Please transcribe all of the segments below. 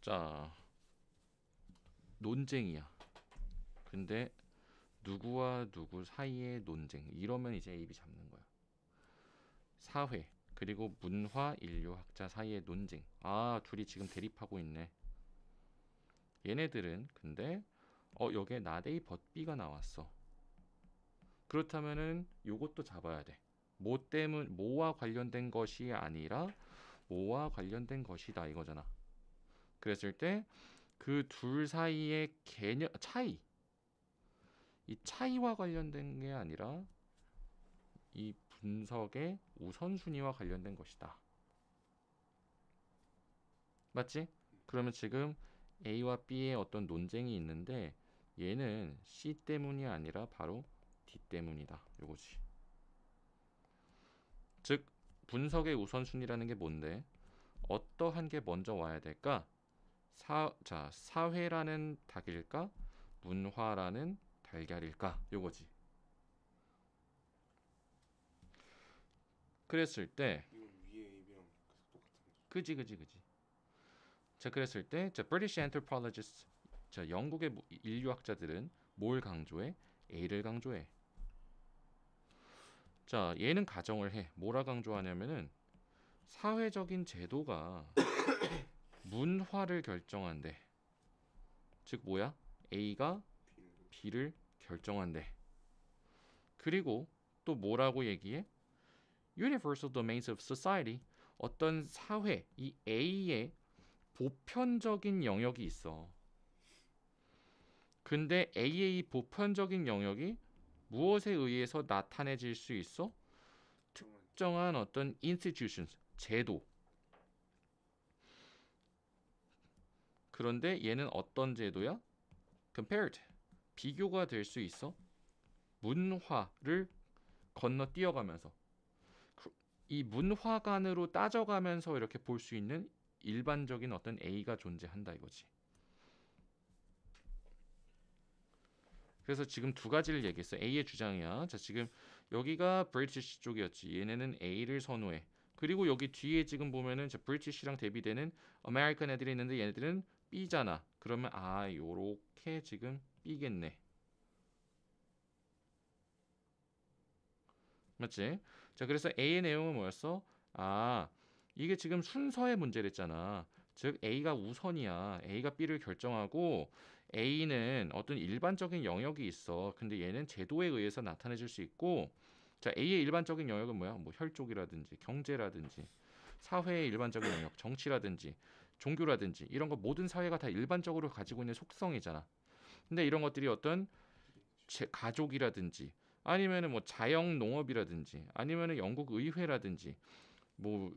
자 논쟁이야. 근데 누구와 누구 사이의 논쟁 이러면 이제 입이 잡는 거야. 사회 그리고 문화 인류학자 사이의 논쟁. 아 둘이 지금 대립하고 있네. 얘네들은 근데 어 여기에 나데이 벗비가 나왔어. 그렇다면은 요것도 잡아야 돼. 뭐 때문 뭐와 관련된 것이 아니라 뭐와 관련된 것이다 이거잖아. 그랬을 때 그 둘 사이의 개념 차이 이 차이와 관련된 게 아니라 이 분석의 우선순위와 관련된 것이다. 맞지? 그러면 지금 A와 B의 어떤 논쟁이 있는데 얘는 C 때문이 아니라 바로 D 때문이다. 요거지. 즉 분석의 우선순위라는 게 뭔데? 어떠한 게 먼저 와야 될까? 사, 자, 사회라는 닭일까? 문화라는 달걀일까? 요거지. 그랬을 때 그지 그지 그지. 자, 그랬을 때 자, British anthropologists 자, 영국의 인류학자들은 뭘 강조해? A를 강조해. 자, 얘는 가정을 해. 뭐라 강조하냐면은 사회적인 제도가 문화를 결정한대. 즉 뭐야? A가 B를 결정한대. 그리고 또 뭐라고 얘기해? Universal domains of society. 어떤 사회 이 A의 보편적인 영역이 있어. 근데 A의 보편적인 영역이 무엇에 의해서 나타내질 수 있어? 특정한 어떤 institutions, 제도, 그런데 얘는 어떤 제도야? compared. 비교가 될 수 있어. 문화를 건너뛰어가면서 그, 이 문화관으로 따져가면서 이렇게 볼 수 있는 일반적인 어떤 A가 존재한다 이거지. 그래서 지금 두 가지를 얘기했어. A의 주장이야. 자, 지금 여기가 브리티시 쪽이었지. 얘네는 A를 선호해. 그리고 여기 뒤에 지금 보면은 브리티시랑 대비되는 아메리칸 애들이 있는데 얘네들은 B잖아. 그러면 아 요렇게 지금 B겠네. 맞지? 자 그래서 A의 내용은 뭐였어? 아 이게 지금 순서의 문제랬잖아. 즉 A가 우선이야. A가 B를 결정하고 A는 어떤 일반적인 영역이 있어. 근데 얘는 제도에 의해서 나타내질 수 있고 자 A의 일반적인 영역은 뭐야? 뭐 혈족이라든지 경제라든지 사회의 일반적인 영역, 정치라든지 종교라든지 이런 거 모든 사회가 다 일반적으로 가지고 있는 속성이잖아. 근데 이런 것들이 어떤 제 가족이라든지 아니면은 뭐 자영 농업이라든지 아니면은 영국 의회라든지 뭐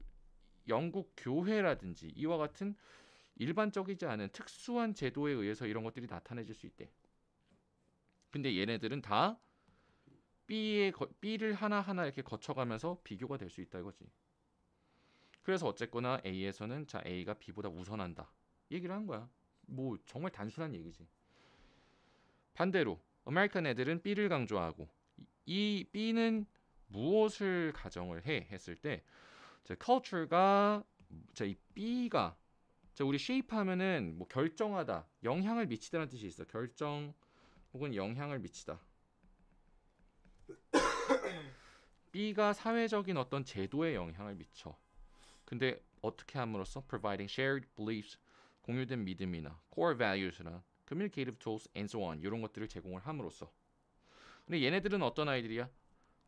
영국 교회라든지 이와 같은 일반적이지 않은 특수한 제도에 의해서 이런 것들이 나타내질 수 있대. 근데 얘네들은 다 B의 B를 하나 하나 이렇게 거쳐가면서 비교가 될 수 있다 이거지. 그래서 어쨌거나 A에서는 자 A가 B보다 우선한다 얘기를 한 거야. 뭐 정말 단순한 얘기지. 반대로 아메리칸 애들은 B를 강조하고 이 B는 무엇을 가정을 해 했을 때 자, culture가 자, 이 B가 자, 우리 shape 하면은 뭐 결정하다, 영향을 미치다는 뜻이 있어. 결정 혹은 영향을 미치다. B가 사회적인 어떤 제도에 영향을 미쳐. 근데 어떻게 함으로써 providing shared beliefs 공유된 믿음이나 core values나 communicative tools and so on 이런 것들을 제공을 함으로써 근데 얘네들은 어떤 아이들이야?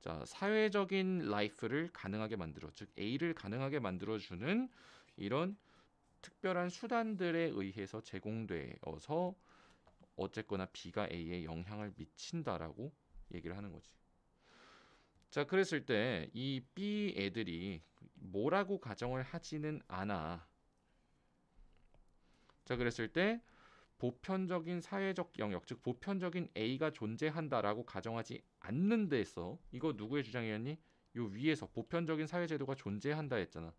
자 사회적인 라이프를 가능하게 만들어 즉 A를 가능하게 만들어주는 이런 특별한 수단들에 의해서 제공되어서 어쨌거나 B가 A에 영향을 미친다라고 얘기를 하는 거지. 자, 그랬을 때 이 B 애들이 뭐라고 가정을 하지는 않아. 자, 그랬을 때 보편적인 사회적 영역, 즉 보편적인 A가 존재한다라고 가정하지 않는 데서 이거 누구의 주장이었니? 요 위에서 보편적인 사회 제도가 존재한다 했잖아.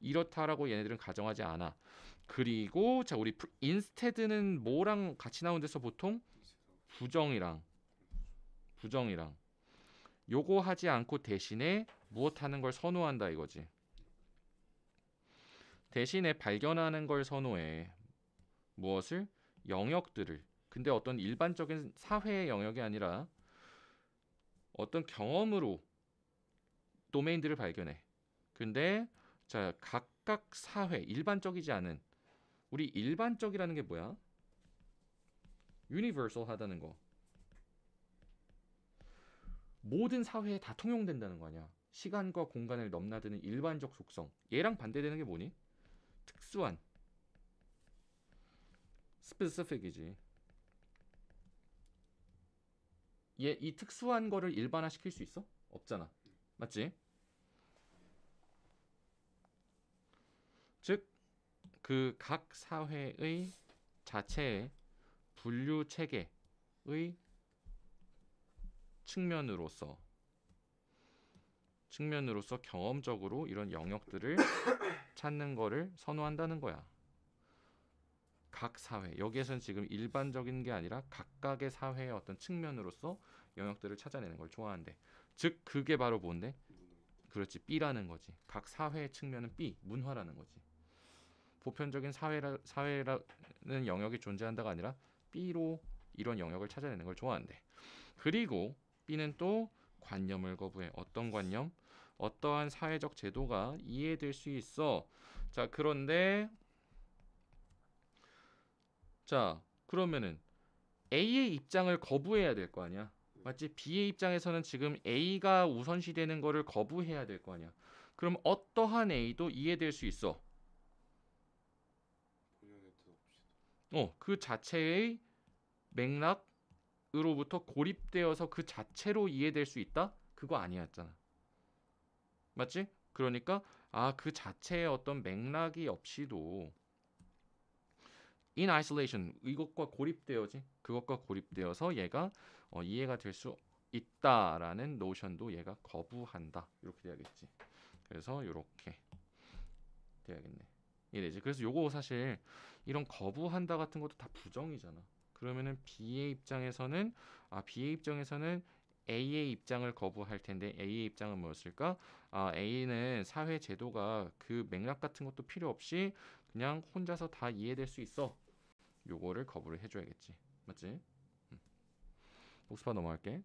이렇다라고 얘네들은 가정하지 않아. 그리고 자 우리 인스테드는 뭐랑 같이 나온 데서 보통 부정이랑 부정이랑 요거 하지 않고 대신에 무엇 하는 걸 선호한다 이거지. 대신에 발견하는 걸 선호해. 무엇을? 영역들을. 근데 어떤 일반적인 사회의 영역이 아니라 어떤 경험으로 도메인들을 발견해. 근데 자, 각각 사회, 일반적이지 않은 우리 일반적이라는 게 뭐야? 유니버설 하다는 거. 모든 사회에 다 통용된다는 거 아니야. 시간과 공간을 넘나드는 일반적 속성. 얘랑 반대되는 게 뭐니? 특수한. 스페시픽이지. 얘 이 특수한 거를 일반화 시킬 수 있어? 없잖아. 맞지? 즉, 그 각 사회의 자체의 분류 체계의 측면으로서 측면으로서 경험적으로 이런 영역들을 찾는 거를 선호한다는 거야. 각 사회 여기에서는 지금 일반적인 게 아니라 각각의 사회의 어떤 측면으로서 영역들을 찾아내는 걸 좋아한대. 즉 그게 바로 뭔데? 그렇지 B라는 거지. 각 사회의 측면은 B 문화라는 거지. 보편적인 사회라, 사회라는 영역이 존재한다가 아니라 B로 이런 영역을 찾아내는 걸 좋아한대. 그리고 B는 또 관념을 거부해. 어떤 관념? 어떠한 사회적 제도가 이해될 수 있어. 자, 그런데 자, 그러면은 A의 입장을 거부해야 될 거 아니야. 맞지? B의 입장에서는 지금 A가 우선시 되는 거를 거부해야 될 거 아니야. 그럼 어떠한 A도 이해될 수 있어. 어, 그 자체의 맥락 으로부터 고립되어서 그 자체로 이해될 수 있다? 그거 아니었잖아. 맞지? 그러니까 아, 그 자체의 어떤 맥락이 없이도 in isolation 이것과 고립되어지. 그것과 고립되어서 얘가 어, 이해가 될 수 있다라는 노션도 얘가 거부한다. 이렇게 돼야겠지. 그래서 이렇게 돼야겠네. 이해되지? 그래서 요거 사실 이런 거부한다 같은 것도 다 부정이잖아. 그러면은 B의 입장에서는 아 B의 입장에서는 A의 입장을 거부할 텐데 A의 입장은 무엇일까? 아, A는 사회 제도가 그 맥락 같은 것도 필요 없이 그냥 혼자서 다 이해될 수 있어. 요거를 거부를 해줘야겠지. 맞지? 음. 복습하 넘어갈게.